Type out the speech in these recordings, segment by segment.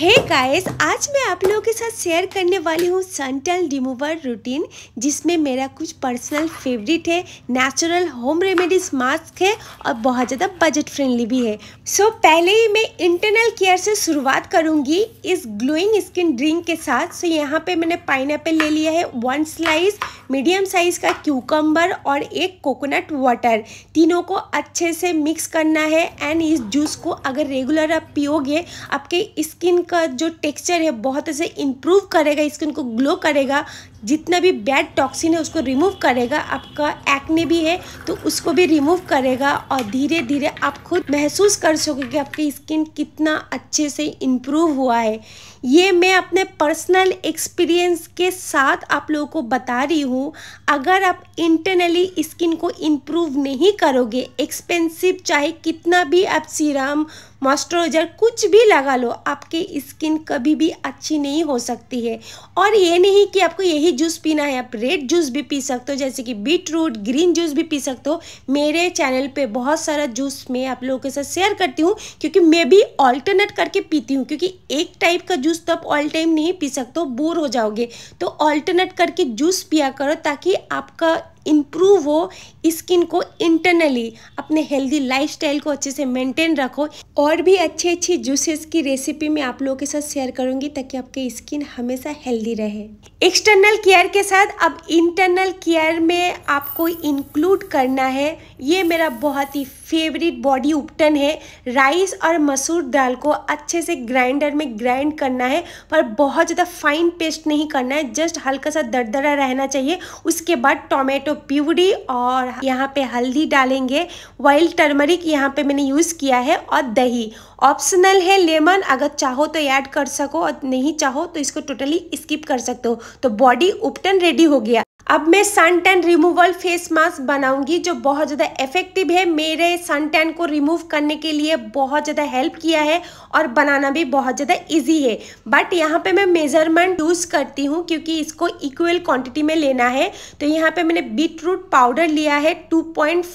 हे hey guys आज मैं आप लोगों के साथ शेयर करने वाली हूँ सनटन रिमूवर रूटीन जिसमें मेरा कुछ पर्सनल फेवरेट है नेचुरल होम रेमेडीज मास्क है और बहुत ज़्यादा बजट फ्रेंडली भी है सो so, पहले ही मैं इंटरनल केयर से शुरुआत करूँगी इस ग्लोइंग स्किन ड्रिंक के साथ सो so, यहाँ पे मैंने पाइन ले लिया है वन स्लाइस मीडियम साइज़ का क्यूकम्बर और एक कोकोनट वाटर तीनों को अच्छे से मिक्स करना है एंड इस जूस को अगर रेगुलर आप पियोगे आपके स्किन का जो टेक्सचर है बहुत ऐसे इम्प्रूव करेगा स्किन को ग्लो करेगा जितना भी बैड टॉक्सिन है उसको रिमूव करेगा आपका एक्ने भी है तो उसको भी रिमूव करेगा और धीरे धीरे आप खुद महसूस कर सकोगे कि आपकी स्किन कितना अच्छे से इम्प्रूव हुआ है ये मैं अपने पर्सनल एक्सपीरियंस के साथ आप लोगों को बता रही हूँ अगर आप इंटरनली स्किन को इम्प्रूव नहीं करोगे एक्सपेंसिव चाहे कितना भी आप सीरम मॉइस्चराइजर कुछ भी लगा लो आपकी स्किन कभी भी अच्छी नहीं हो सकती है और ये नहीं कि आपको यही जूस पीना है आप रेड जूस भी पी सकते हो जैसे कि बीट रूट ग्रीन जूस भी पी सकते हो मेरे चैनल पे बहुत सारा जूस मैं आप लोगों के साथ शेयर करती हूँ क्योंकि मैं भी ऑल्टरनेट करके पीती हूँ क्योंकि एक टाइप का जूस जूस तो आप ऑल टाइम नहीं पी सकते हो बोर हो जाओगे तो ऑल्टरनेट करके जूस पिया करो ताकि आपका इम्प्रूव हो स्किन को इंटरनली अपने हेल्दी लाइफस्टाइल को अच्छे से मेंटेन रखो और भी अच्छी अच्छी जूसेस की रेसिपी मैं आप लोगों के साथ शेयर करूंगी ताकि आपकी स्किन हमेशा हेल्दी रहे एक्सटर्नल केयर के साथ अब इंटरनल केयर में आपको इंक्लूड करना है ये मेरा बहुत ही फेवरेट बॉडी उपटन है राइस और मसूर दाल को अच्छे से ग्राइंडर में ग्राइंड करना है पर बहुत ज़्यादा फाइन पेस्ट नहीं करना है जस्ट हल्का सा दरदरा रहना चाहिए उसके बाद टोमेटो टोमेटो प्यूरी और यहाँ पे हल्दी डालेंगे वाइल्ड टर्मरिक यहाँ पे मैंने यूज़ किया है और दही ऑप्शनल है लेमन अगर चाहो तो ऐड कर सको और नहीं चाहो तो इसको टोटली स्किप कर सकते हो तो बॉडी उपटन रेडी हो गया अब मैं sun tan removal face mask बनाऊंगी जो बहुत ज़्यादा इफेक्टिव है मेरे सन टैन को रिमूव करने के लिए बहुत ज़्यादा हेल्प किया है और बनाना भी बहुत ज़्यादा इजी है बट यहाँ पे मैं मेज़रमेंट यूज़ करती हूँ क्योंकि इसको इक्वल क्वांटिटी में लेना है तो यहाँ पे मैंने बीट रूट पाउडर लिया है टू पॉइंट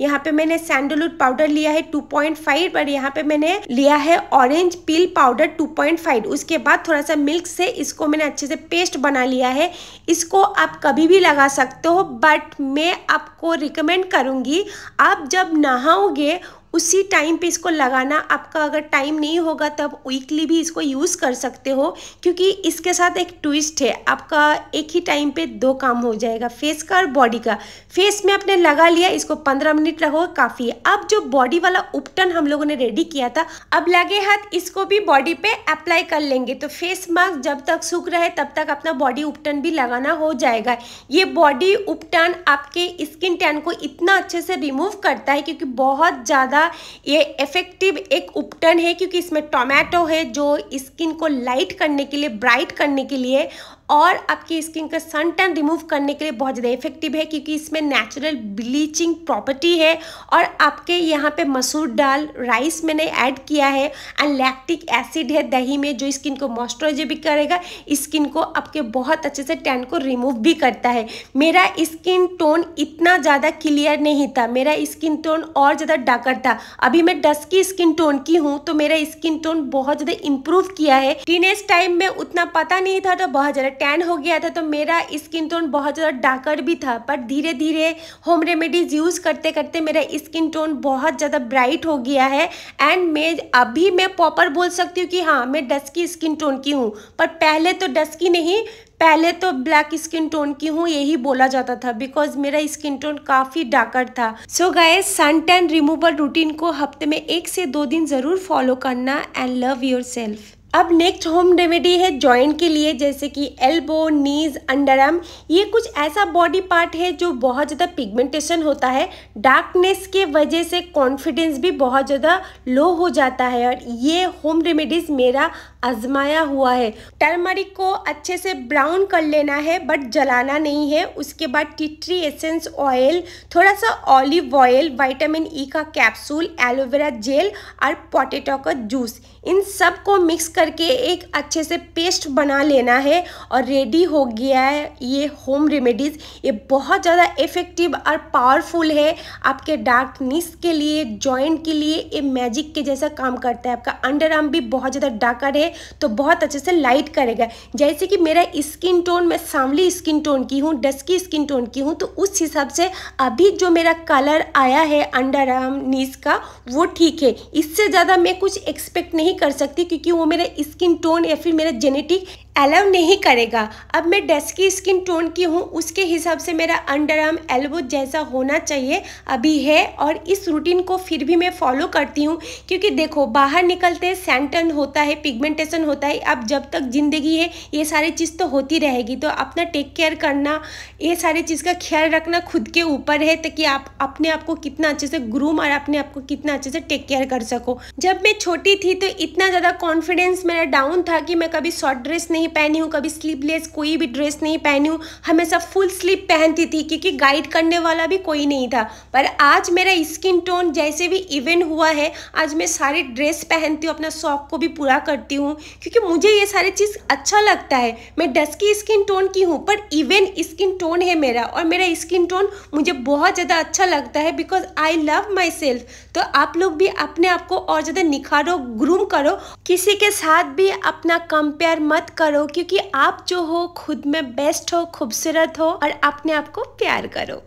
यहाँ पर मैंने सैंडलवुड पाउडर लिया है टू फाइव और यहाँ पर मैंने लिया है ऑरेंज पील पाउडर फाइव उसके बाद थोड़ा सा मिल्क से इसको मैंने अच्छे से पेस्ट बना लिया है इसको आप कभी कभी भी लगा सकते हो बट मैं आपको रिकमेंड करूँगी आप जब नहाओगे उसी टाइम पे इसको लगाना आपका अगर टाइम नहीं होगा तब वीकली भी इसको यूज़ कर सकते हो क्योंकि इसके साथ एक ट्विस्ट है आपका एक ही टाइम पे दो काम हो जाएगा फेस का और बॉडी का फेस में आपने लगा लिया इसको पंद्रह मिनट रहो काफ़ी है अब जो बॉडी वाला उपटन हम लोगों ने रेडी किया था अब लगे हाथ इसको भी बॉडी पे अप्लाई कर लेंगे तो फेस मास्क जब तक सूख रहे तब तक अपना बॉडी उपटन भी लगाना हो जाएगा ये बॉडी उपटन आपके स्किन टैन को इतना अच्छे से रिमूव करता है क्योंकि बहुत ज़्यादा ज़्यादा ये इफेक्टिव एक उपटन है क्योंकि इसमें टोमेटो है जो स्किन को लाइट करने के लिए ब्राइट करने के लिए और आपकी स्किन का सन टैन रिमूव करने के लिए बहुत ज़्यादा इफेक्टिव है क्योंकि इसमें नेचुरल ब्लीचिंग प्रॉपर्टी है और आपके यहाँ पे मसूर दाल राइस मैंने ऐड किया है एंड लैक्टिक एसिड है दही में जो स्किन को मॉइस्चराइज भी करेगा स्किन को आपके बहुत अच्छे से टैन को रिमूव भी करता है मेरा स्किन टोन इतना ज़्यादा क्लियर नहीं था मेरा स्किन टोन और ज़्यादा डाकर था अभी मैं डस्की स्किन टोन की हूँ तो मेरा स्किन टोन बहुत ज़्यादा इम्प्रूव किया है टीनेज टाइम में उतना पता नहीं था तो बहुत ज़्यादा टैन हो गया था तो मेरा स्किन टोन बहुत ज़्यादा डार्कर भी था पर धीरे धीरे होम रेमेडीज़ यूज़ करते करते मेरा स्किन टोन बहुत ज़्यादा ब्राइट हो गया है एंड मैं अभी मैं प्रॉपर बोल सकती हूँ कि हाँ मैं डस्की स्किन टोन की हूँ पर पहले तो डस्की नहीं पहले तो ब्लैक स्किन टोन की हूँ यही बोला जाता था बिकॉज मेरा स्किन टोन काफ़ी डाकर था so guys sun tan removal routine को हफ्ते में एक से दो दिन ज़रूर फॉलो करना एंड लव योर सेल्फ अब नेक्स्ट होम रेमेडी है जॉइंट के लिए जैसे कि एल्बो नीज अंडर आर्म ये कुछ ऐसा बॉडी पार्ट है जो बहुत ज़्यादा पिगमेंटेशन होता है डार्कनेस के वजह से कॉन्फिडेंस भी बहुत ज़्यादा लो हो जाता है और ये होम रेमेडीज़ मेरा आजमाया हुआ है टर्मरिक को अच्छे से ब्राउन कर लेना है बट जलाना नहीं है उसके बाद टिट्री एसेंस ऑयल थोड़ा सा olive oil vitamin E e का कैप्सूल एलोवेरा जेल और पोटेटो का जूस इन सब को मिक्स करके एक अच्छे से पेस्ट बना लेना है और रेडी हो गया है ये होम रेमेडीज़ ये बहुत ज़्यादा इफ़ेक्टिव और पावरफुल है आपके डार्कनेस के लिए जॉइंट के लिए ये मैजिक के जैसा काम करता है आपका अंडर आर्म भी बहुत ज़्यादा डाकर है तो बहुत अच्छे से लाइट करेगा जैसे कि मेरा स्किन टोन मैं सांवली स्किन टोन की हूँ डस्की स्किन टोन की हूँ तो उस हिसाब से अभी जो मेरा कलर आया है अंडर आर्म नीस का वो ठीक है इससे ज़्यादा मैं कुछ एक्सपेक्ट नहीं कर सकती क्योंकि वो मेरा स्किन टोन या फिर मेरा जेनेटिक अलाउ नहीं करेगा अब मैं डेस्क की स्किन टोन की हूँ उसके हिसाब से मेरा अंडर आर्म एल्बो जैसा होना चाहिए अभी है और इस रूटीन को फिर भी मैं फॉलो करती हूँ क्योंकि देखो बाहर निकलते सेंटन होता है पिगमेंटेशन होता है अब जब तक ज़िंदगी है ये सारी चीज़ तो होती रहेगी तो अपना टेक केयर करना ये सारी चीज़ का ख्याल रखना खुद के ऊपर है ताकि आप अपने आप को कितना अच्छे से ग्रूम और अपने आप को कितना अच्छे से टेक केयर कर सको जब मैं छोटी थी तो इतना ज़्यादा कॉन्फिडेंस मेरा डाउन था कि मैं कभी शॉर्ट ड्रेस नहीं नहीं पहनी हूँ कभी स्लीपलेस कोई भी ड्रेस नहीं पहनी हूँ हमेशा फुल स्लीव पहनती थी क्योंकि गाइड करने वाला भी कोई नहीं था पर आज मेरा स्किन टोन जैसे भी इवेंट हुआ है आज मैं सारे ड्रेस पहनती हूँ अपना शौक को भी पूरा करती हूँ क्योंकि मुझे ये सारी चीज़ अच्छा लगता है मैं डस्की स्किन टोन की हूँ पर इवन स्किन टोन है मेरा और मेरा स्किन टोन मुझे बहुत ज़्यादा अच्छा लगता है because I love myself तो आप लोग भी अपने आप को और ज़्यादा निखारो ग्रूम करो किसी के साथ भी अपना कंपेयर मत करो करो क्योंकि आप जो हो खुद में बेस्ट हो खूबसूरत हो और अपने आप को प्यार करो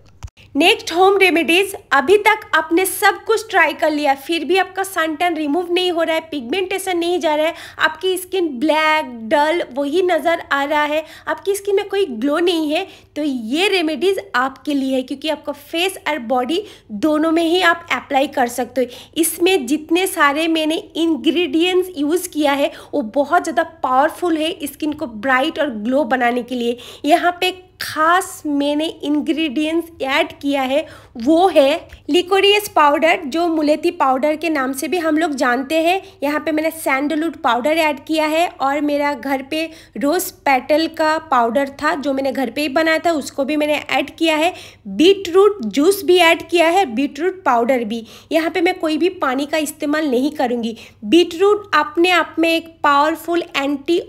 नेक्स्ट होम रेमेडीज अभी तक आपने सब कुछ ट्राई कर लिया फिर भी आपका सनटन रिमूव नहीं हो रहा है पिगमेंटेशन नहीं जा रहा है आपकी स्किन ब्लैक डल वही नज़र आ रहा है आपकी स्किन में कोई ग्लो नहीं है तो ये रेमेडीज़ आपके लिए है क्योंकि आपका फेस और बॉडी दोनों में ही आप अप्लाई कर सकते हो इसमें जितने सारे मैंने इन्ग्रीडियंट्स यूज़ किया है वो बहुत ज़्यादा पावरफुल है स्किन को ब्राइट और ग्लो बनाने के लिए यहाँ पे खास मैंने इंग्रेडिएंट्स ऐड किया है वो है लिकोरियस पाउडर जो मुलेती पाउडर के नाम से भी हम लोग जानते हैं यहाँ पे मैंने सैंडलवुड पाउडर ऐड किया है और मेरा घर पे रोज़ पेटल का पाउडर था जो मैंने घर पे ही बनाया था उसको भी मैंने ऐड किया है बीट रूट जूस भी ऐड किया है बीट रूट पाउडर भी यहाँ पर मैं कोई भी पानी का इस्तेमाल नहीं करूँगी बीट रूट अपने आप में एक पावरफुल एंटी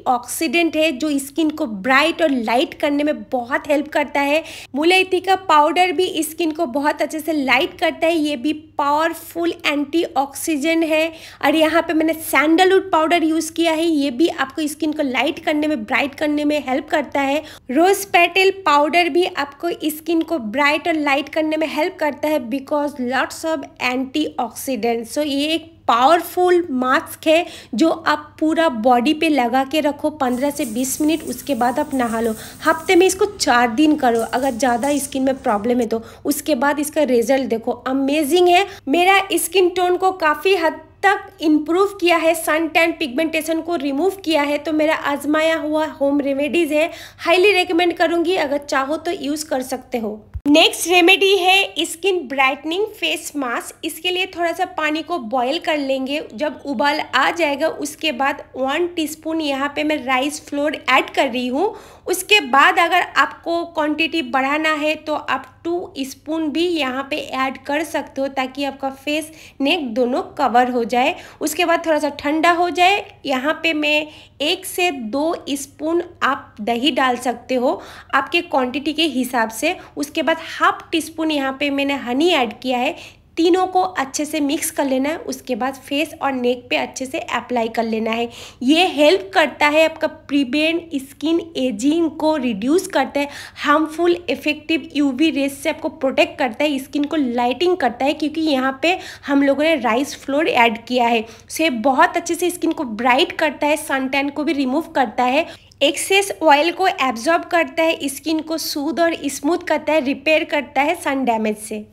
है जो स्किन को ब्राइट और लाइट करने में बहुत साथ हेल्प करता है मुलेती का पाउडर भी स्किन को बहुत अच्छे से लाइट करता है ये भी पावरफुल एंटी है और यहाँ पे मैंने सैंडलवुड पाउडर यूज़ किया है ये भी आपको स्किन को लाइट करने में ब्राइट करने में हेल्प करता है रोज पेटल पाउडर भी आपको स्किन को ब्राइट और लाइट करने में हेल्प करता है because lots of anti so ये एक पावरफुल मास्क है जो आप पूरा बॉडी पे लगा के रखो पंद्रह से बीस मिनट उसके बाद आप नहा लो हफ्ते में इसको चार दिन करो अगर ज़्यादा स्किन में प्रॉब्लम है तो उसके बाद इसका रिजल्ट देखो अमेजिंग है मेरा स्किन टोन को काफ़ी हद तक इम्प्रूव किया है सन टैन पिगमेंटेशन को रिमूव किया है तो मेरा आजमाया हुआ होम रेमेडीज़ है हाईली रिकमेंड करूँगी अगर चाहो तो यूज़ कर सकते हो नेक्स्ट रेमेडी है स्किन ब्राइटनिंग फेस मास्क इसके लिए थोड़ा सा पानी को बॉईल कर लेंगे जब उबाल आ जाएगा उसके बाद वन टीस्पून यहाँ पे मैं राइस फ्लोर ऐड कर रही हूँ उसके बाद अगर आपको क्वांटिटी बढ़ाना है तो आप टू स्पून भी यहाँ पे ऐड कर सकते हो ताकि आपका फेस नेक दोनों कवर हो जाए उसके बाद थोड़ा सा ठंडा हो जाए यहाँ पे मैं एक से दो स्पून आप दही डाल सकते हो आपके क्वांटिटी के हिसाब से उसके बाद हाफ टी स्पून यहाँ पे मैंने हनी ऐड किया है तीनों को अच्छे से मिक्स कर लेना है उसके बाद फेस और नेक पे अच्छे से अप्लाई कर लेना है ये हेल्प करता है आपका प्रीबेन स्किन एजिंग को रिड्यूस करता है हार्मफुल इफेक्टिव यूवी रेस से आपको प्रोटेक्ट करता है स्किन को लाइटिंग करता है क्योंकि यहाँ पे हम लोगों ने राइस फ्लोर ऐड किया है सो बहुत अच्छे से स्किन को ब्राइट करता है सनटैन को भी रिमूव करता है एक्सेस ऑयल को एब्जॉर्ब करता है स्किन को सूद और स्मूथ करता है रिपेयर करता है सन डैमेज से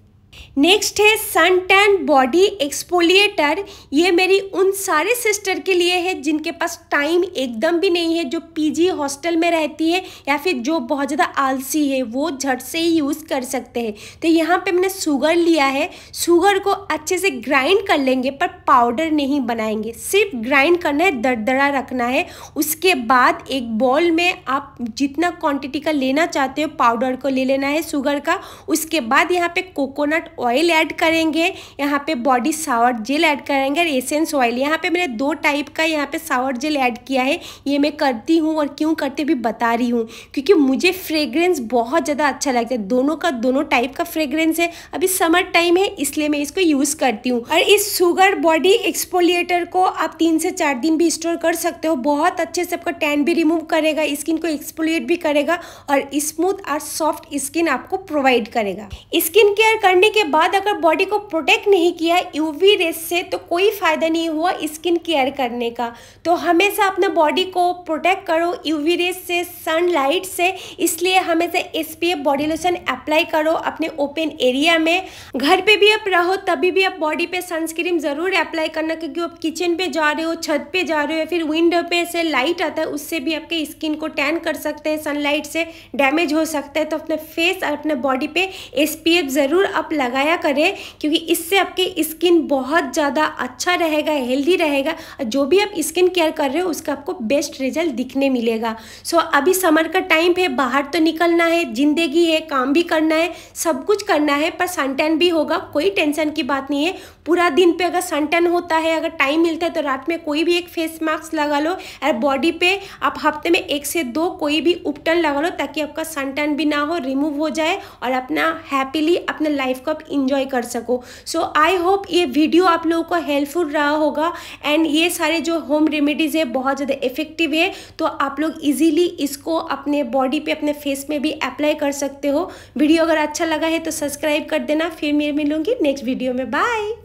नेक्स्ट है सन टैन बॉडी एक्सपोलिएटर ये मेरी उन सारे सिस्टर के लिए है जिनके पास टाइम एकदम भी नहीं है जो पीजी हॉस्टल में रहती है या फिर जो बहुत ज़्यादा आलसी है वो झट से ही यूज़ कर सकते हैं तो यहाँ पे मैंने शुगर लिया है शुगर को अच्छे से ग्राइंड कर लेंगे पर पाउडर नहीं बनाएंगे सिर्फ ग्राइंड करना है दरदरा रखना है उसके बाद एक बॉल में आप जितना क्वान्टिटी का लेना चाहते हो पाउडर को ले लेना है शुगर का उसके बाद यहाँ पर कोकोनट कोकोनट ऑयल ऐड करेंगे यहाँ पे बॉडी सावर जेल ऐड करेंगे और एसेंस ऑयल यहाँ पे मैंने दो टाइप का यहाँ पे सावर जेल ऐड किया है ये मैं करती हूँ और क्यों करते भी बता रही हूँ क्योंकि मुझे फ्रेगरेंस बहुत ज़्यादा अच्छा लगता है दोनों का दोनों टाइप का फ्रेगरेंस है अभी समर टाइम है इसलिए मैं इसको यूज़ करती हूँ और इस शुगर बॉडी एक्सपोलिएटर को आप तीन से चार दिन भी स्टोर कर सकते हो बहुत अच्छे से आपका टैन भी रिमूव करेगा स्किन को एक्सपोलिएट भी करेगा और स्मूथ और सॉफ्ट स्किन आपको प्रोवाइड करेगा स्किन केयर करने करने के बाद अगर बॉडी को प्रोटेक्ट नहीं किया यूवी रेस से तो कोई फ़ायदा नहीं हुआ स्किन केयर करने का तो हमेशा अपने बॉडी को प्रोटेक्ट करो यूवी रेस से सनलाइट से इसलिए हमेशा S P F body lotion apply करो अपने ओपन एरिया में घर पे भी आप रहो तभी भी आप बॉडी पे सनस्क्रीन ज़रूर अप्लाई करना क्योंकि आप किचन पे जा रहे हो छत पे जा रहे हो या फिर विंडो पे से लाइट आता है उससे भी आपके स्किन को टैन कर सकते हैं सनलाइट से डैमेज हो सकता है तो अपने फेस और अपने बॉडी पे एस ज़रूर आप लगाया करें क्योंकि इससे आपके स्किन बहुत ज़्यादा अच्छा रहेगा हेल्दी रहेगा और जो भी आप स्किन केयर कर रहे हो उसका आपको बेस्ट रिजल्ट दिखने मिलेगा सो so, अभी समर का टाइम है बाहर तो निकलना है ज़िंदगी है काम भी करना है सब कुछ करना है पर सनटैन भी होगा कोई टेंशन की बात नहीं है पूरा दिन पे अगर सनटैन होता है अगर टाइम मिलता है तो रात में कोई भी एक फेस मास्क लगा लो और बॉडी पे आप हफ्ते में एक से दो कोई भी उपटन लगा लो ताकि आपका सनटैन भी ना हो रिमूव हो जाए और अपना हैप्पीली अपने लाइफ को आप इंजॉय कर सको सो आई होप ये वीडियो आप लोगों को हेल्पफुल रहा होगा एंड ये सारे जो होम रेमेडीज़ है बहुत ज़्यादा इफेक्टिव है तो आप लोग इजीली इसको अपने बॉडी पे अपने फेस में भी अप्लाई कर सकते हो वीडियो अगर अच्छा लगा है तो सब्सक्राइब कर देना फिर मैं मिलूंगी नेक्स्ट वीडियो में बाय